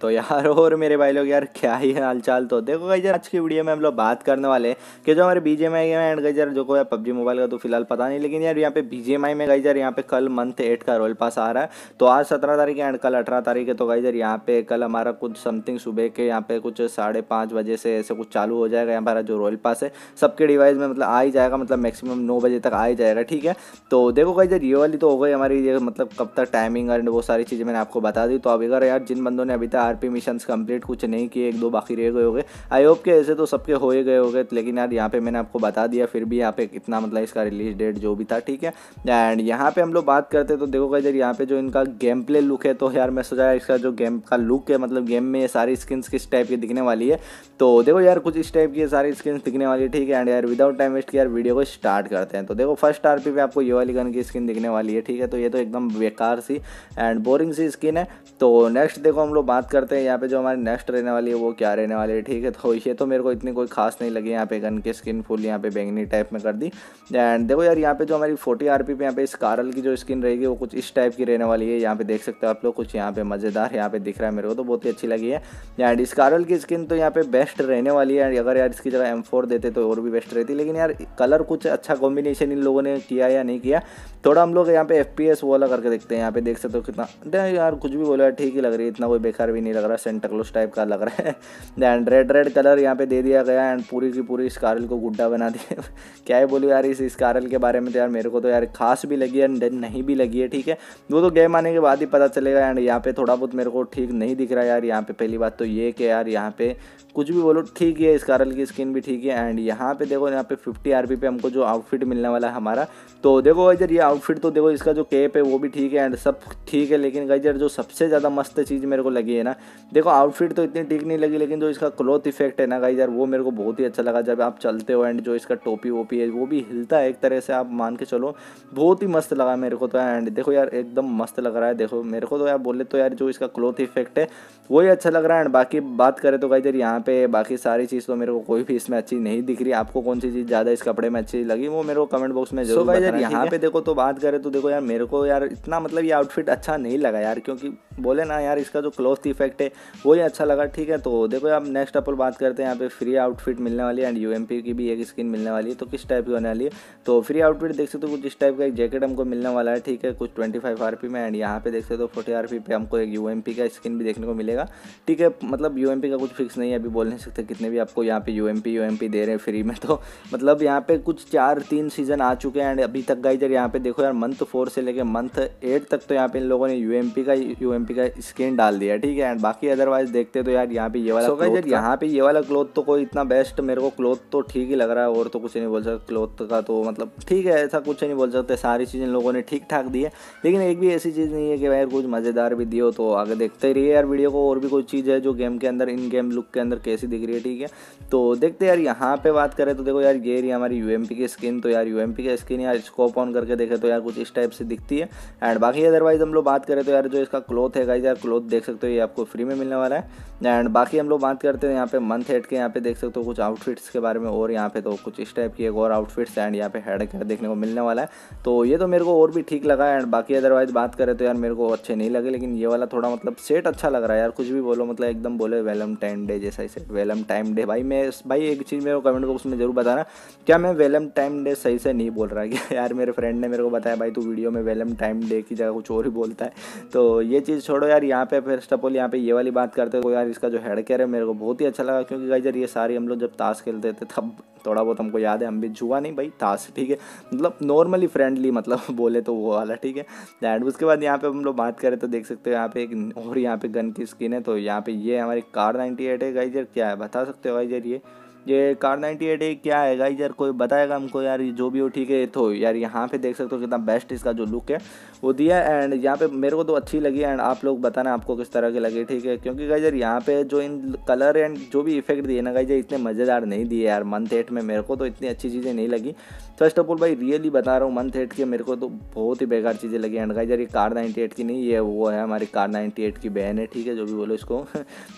तो यार और मेरे भाई लोग यार क्या ही हाल चाल तो देखो गई आज की वीडियो में हम लोग बात करने वाले हैं कि जो हमारे बी जे आई में एंड गई जो को पबजी मोबाइल का तो फिलहाल पता नहीं लेकिन यार यहाँ पे बी जे आई में गई यहाँ पे कल मंथ एट का रोल पास आ रहा है तो आज सत्रह तारीख एंड कल अठारह तारीख है तो गई यहाँ पे कल हमारा कुछ समथिंग सुबह के यहाँ पे कुछ साढ़े पाँच बजे से ऐसे कुछ चालू हो जाएगा हमारा जो रोयल पास है सबके डिवाइस में मतलब आ ही जाएगा मतलब मैक्सिमम नौ बजे तक आ ही जाएगा ठीक है तो देखो गई ये वाली तो हो गई हमारी मतलब कब तक टाइमिंग एंड वो सारी चीज़ें मैंने आपको बता दी तो अब अगर यार जिन बंदों ने अभी तक आर पी मिशन कम्प्लीट कुछ नहीं किए एक दो बाकी रह गए हो गए आई होप के ऐसे तो सबके हो ही गए हो गए लेकिन यार यहाँ पे मैंने आपको बता दिया फिर भी यहाँ पे कितना मतलब इसका रिलीज डेट जो भी था ठीक है एंड यहाँ पे हम लोग बात करते तो देखो कहीं जब यहाँ पे जो इनका गेम प्ले लुक है तो यार मैं सोचा इसका जो गेम का लुक है मतलब गेम में ये सारी स्किन्स किस टाइप की दिखने वाली है तो देखो यार कुछ इस टाइप की सारी स्किन्स दिखने वाली है ठीक है एंड यार विदाउट टाइम वेस्ट यार वीडियो को स्टार्ट करते हैं तो देखो फर्स्ट आर पी पे आपको ये वाली गन की स्किन दिखने वाली है ठीक है तो ये तो एकदम बेकार सी एंड बोरिंग सी स्किन है तो नेक्स्ट देखो हम लोग बात करते हैं यहाँ पे जो हमारी नेक्स्ट रहने वाली है वो क्या रहने वाली है ठीक है तो ये तो मेरे को इतनी कोई खास नहीं लगी यहाँ पे गन की स्किन फुल यहाँ पे बैंगनी टाइप में कर दी एंड देखो यार यहाँ पे जो हमारी फोर्टी आर पी पे यहाँ पे स्कारल की जो स्किन रहेगी वो कुछ इस टाइप की रहने वाली है यहाँ पे देख सकते हो आप लोग कुछ यहाँ पे मज़ेदार यहाँ पे दिख रहा है मेरे को तो बहुत ही अच्छी लगी है एंड स्कारल की स्किन तो यहाँ पे बेस्ट रहने वाली है अगर यार इसकी जगह एम फोर देते तो और भी बेस्ट रहती लेकिन यार कलर कुछ अच्छा कॉम्बिनेशन इन लोगों ने किया या नहीं किया थोड़ा हम लोग यहाँ पे एफ पी एस वाला करके देखते हैं यहाँ पे देख सकते हो कितना यार कुछ भी बोला ठीक ही लग रही है इतना कोई बेकार भी नहीं लग रहा सेंटा क्लोज टाइप का लग रहा है एंड रेड रेड कलर यहाँ पे दे दिया गया एंड पूरी की पूरी स्कारल को गुड्डा बना दिया क्या ही बोलूँ यार इस स्कारल के बारे में तो यार मेरे को तो यार खास भी लगी है एंड नहीं भी लगी है ठीक है वो तो गेम आने के बाद ही पता चलेगा एंड यहाँ पे थोड़ा बहुत मेरे को ठीक नहीं दिख रहा यार यहाँ पे पहली बात तो ये कि यार यहाँ पे कुछ भी बोलो ठीक है स्कारल की स्किन भी ठीक है एंड यहाँ पे देखो यहाँ पे फिफ्टी आर पे हमको जो आउटफिट मिलने वाला है हमारा तो देखो इधर ये आउटफिट तो देखो इसका जो केप है वो भी ठीक है एंड सब ठीक है लेकिन गाइजर जो सबसे ज़्यादा मस्त चीज़ मेरे को लगी है ना है देखो आउटफिट तो इतनी ठीक नहीं लगी लेकिन जो इसका क्लॉथ इफेक्ट है ना गाइज यार वो मेरे को बहुत ही अच्छा लगा जब आप चलते हो एंड जो इसका टोपी वोपी है वो भी हिलता है एक तरह से आप मान के चलो बहुत ही मस्त लगा मेरे को तो एंड देखो यार एकदम मस्त लग रहा है देखो मेरे को तो यार बोले तो यार जो इसका क्लॉथ इफेक्ट है वो ही अच्छा लग रहा है एंड बाकी बात करें तो गाइज यार यहाँ पे बाकी सारी चीज़ तो मेरे को कोई भी इसमें अच्छी नहीं दिख रही आपको कौन सी चीज़ ज़्यादा इस कपड़े में अच्छी लगी वो मेरे को कमेंट बॉक्स में जरूर so, यार यहाँ पे देखो तो बात करें तो देखो यार मेरे को यार इतना मतलब ये आउटफिट अच्छा नहीं लगा यार क्योंकि बोले ना यार इसका जो क्लॉथ इफेक्ट परफेक्ट है वो ही अच्छा लगा ठीक है तो देखो आप नेक्स्ट अपन बात करते हैं यहाँ पे फ्री आउटफिट मिलने वाली है एंड यू की भी एक स्किन मिलने वाली है तो किस टाइप की होने वाली है तो फ्री आउटफिट देख सकते हो कुछ इस टाइप का एक जैकेट हमको मिलने वाला है ठीक है कुछ ट्वेंटी फाइव में एंड यहाँ पे देख सकते हो फोर्टी आर पे हमको एक यू का स्किन भी देखने को मिलेगा ठीक है मतलब यू का कुछ फिक्स नहीं है अभी बोल नहीं सकते कितने भी आपको यहाँ पे यू एम दे रहे हैं फ्री में तो मतलब यहाँ पे कुछ चार तीन सीजन आ चुके हैं एंड अभी तक गाइज यार यहाँ पे देखो यार मंथ फोर से लेके मंथ एट तक तो यहाँ पे इन लोगों ने यू का यू का स्किन डाल दिया ठीक है एंड बाकी अदरवाइज देखते तो यार यहाँ पे ये वाला so यार यहाँ पे ये वाला क्लोथ तो कोई इतना बेस्ट मेरे को क्लोथ तो ठीक ही लग रहा है और तो कुछ नहीं बोल सकते क्लोथ का तो मतलब ठीक है ऐसा कुछ नहीं बोल सकते सारी चीज़ें लोगों ने ठीक ठाक दी है लेकिन एक भी ऐसी चीज़ नहीं है कि भाई कुछ मज़ेदार भी दी तो आगे देखते रहिए यार वीडियो को और भी कोई चीज़ है जो गेम के अंदर इन गेम लुक के अंदर कैसी दिख रही है ठीक है तो देखते यार यहाँ पर बात करें तो देखो यार ये रही हमारी यू की स्किन तो यार यू की स्किन यार स्कोप ऑन करके देखे तो यार कुछ इस टाइप से दिखती है एंड बाकी अदरवाइज हम लोग बात करें तो यार जो इसका क्लोथ है गाइज यार क्लोथ देख सकते हो ये आपको फ्री में मिलने वाला है एंड बाकी हम लोग बात करते हैं यहाँ पे मंथ हेड के यहाँ पे देख सकते हो कुछ आउटफिट्स के बारे में और यहाँ पे तो कुछ इस टाइप की एक और आउटफिट्स एंड यहाँ पे हेड कर देखने को मिलने वाला है तो ये तो मेरे को और भी ठीक लगा एंड बाकी अदरवाइज बात करें तो यार मेरे को अच्छे नहीं लगे लेकिन ये वाला थोड़ा मतलब सेट अच्छा लग रहा है यार कुछ भी बोलो मतलब एकदम बोले वेलम टाइम डे जैसा ही सेट टाइम डे भाई मैं भाई एक चीज़ मेरे को कमेंट बॉक्स में जरूर बताना क्या मैं वेलम टाइम डे सही से नहीं बोल रहा है यार मेरे फ्रेंड ने मेरे को बताया भाई तू वीडियो में टाइम डे की जगह कुछ और ही बोलता है तो ये चीज़ छोड़ो यार यहाँ पे फर्स्ट ऑफ ऑल यहाँ पे पे ये वाली बात करते हो यार इसका जो हेड केयर है मेरे को बहुत ही अच्छा लगा क्योंकि गाइजर ये सारी हम लोग जब ताश खेलते थे तब थोड़ा बहुत हमको याद है हम भी जुआ नहीं भाई ताश ठीक है मतलब नॉर्मली फ्रेंडली मतलब बोले तो वो वाला ठीक है एंड उसके बाद यहाँ पे हम लोग बात करें तो देख सकते हो यहाँ पे एक और यहाँ पे गन की स्किन है तो यहाँ पे ये हमारी कार नाइन्टी एट है गाइजर क्या है बता सकते हो गाइजर ये ये कार नाइन्टी एट ए क्या है गाइज यार कोई बताएगा हमको यार जो भी हो ठीक है तो यार यहाँ पे देख सकते हो कितना बेस्ट इसका जो लुक है वो दिया एंड यहाँ पे मेरे को तो अच्छी लगी एंड आप लोग बताना आपको किस तरह की लगी ठीक है क्योंकि गाई यार यहाँ पे जो इन कलर एंड जो भी इफेक्ट दिए ना गाई जी इतने मज़ेदार नहीं दिए यार मंथ एट में मेरे को तो इतनी अच्छी चीज़ें नहीं लगी फर्स्ट ऑफ ऑल भाई रियली बता रहा हूँ मंथ एट के मेरे को तो बहुत ही बेकार चीज़ें लगी एंड गाई यार ये कार नाइन्टी एट की नहीं है वो है हमारी कार नाइन्टी एट की बहन है ठीक है जो भी बोलो इसको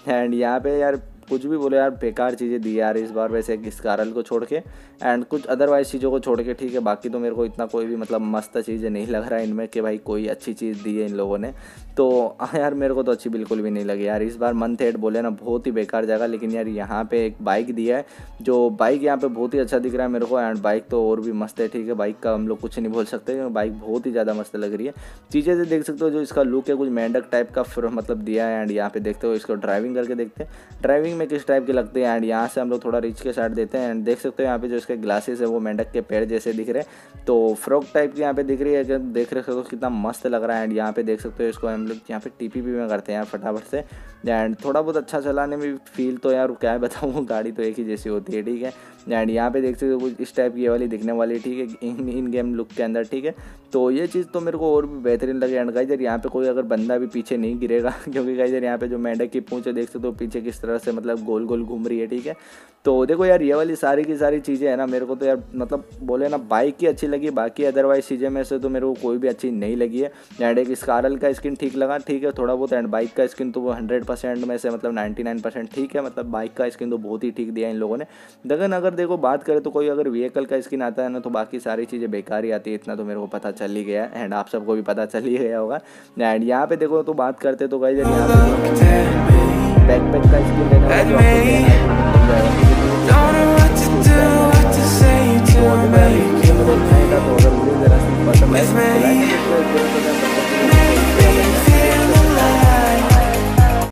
एंड यहाँ पे यार कुछ भी बोले यार बेकार चीज़ें दी यार इस बार वैसे इस कारल को छोड़ के एंड कुछ अदरवाइज़ चीज़ों को छोड़ के ठीक है बाकी तो मेरे को इतना कोई भी मतलब मस्त चीज़ें नहीं लग रहा है इनमें कि भाई कोई अच्छी चीज़ दी है इन लोगों ने तो हाँ यार मेरे को तो अच्छी बिल्कुल भी नहीं लगी यार इस बार मंथ एड बोले ना बहुत ही बेकार जगह लेकिन यार यहाँ पे एक बाइक दिया है जो बाइक यहाँ पे बहुत ही अच्छा दिख रहा है मेरे को एंड बाइक तो और भी मस्त है ठीक है बाइक का हम लोग कुछ नहीं बोल सकते क्योंकि बाइक बहुत ही ज़्यादा मस्त लग रही है चीज़ें से देख सकते हो जो इसका लुक है कुछ मेंढक टाइप का मतलब दिया है एंड यहाँ पे देखते हो इसको ड्राइविंग करके देखते हैं ड्राइविंग में किस टाइप के लगते हैं एंड यहाँ से हम लोग थोड़ा रिच के साइड देते हैं एंड देख सकते हो यहाँ पे जो इसके ग्लासेस है वो मेंढक के पेड़ जैसे दिख रहे हैं तो फ्रॉक टाइप की यहाँ पे दिख रही है अगर देख रहे हो कितना मस्त लग रहा है एंड यहाँ पे देख सकते हो इसको हम लोग यहाँ पे टी पी में करते हैं फटाफट से एंड थोड़ा बहुत अच्छा चलाने में फील तो यार क्या बताऊँ गाड़ी तो एक ही जैसी होती है ठीक है एंड यहाँ पे देख सकते हो कुछ इस टाइप की वाली दिखने वाली ठीक है इन इन गेम लुक के अंदर ठीक है तो ये चीज़ तो मेरे को और भी बेहतरीन लगे एंड गाइजर यहाँ पे कोई अगर बंदा भी पीछे नहीं गिरेगा क्योंकि गाइजर यहाँ पे जो मेंढक की पूछ है देख सकते हो पीछे किस तरह से मतलब गोल गोल घूम रही है ठीक है तो देखो यार ये वाली सारी की सारी चीज़ें हैं ना मेरे को तो यार मतलब बोले ना बाइक ही अच्छी लगी बाकी अदरवाइज चीज़ें में से तो मेरे को कोई भी अच्छी नहीं लगी है एंड एक स्कारल का स्किन ठीक लगा ठीक है थोड़ा बहुत एंड बाइक का स्किन तो वो हंड्रेड परसेंट में से मतलब नाइन्टी नाइन परसेंट ठीक है मतलब बाइक का स्किन तो बहुत ही ठीक दिया इन लोगों ने लेकिन अगर देखो बात करें तो कोई अगर व्हीकल का स्किन आता है ना तो बाकी सारी चीज़ें बेकार ही आती है इतना तो मेरे को पता चल ही गया एंड आप सबको भी पता चल ही गया होगा एंड यहाँ पे देखो तो बात करते तो गई बैकपैक का स्किन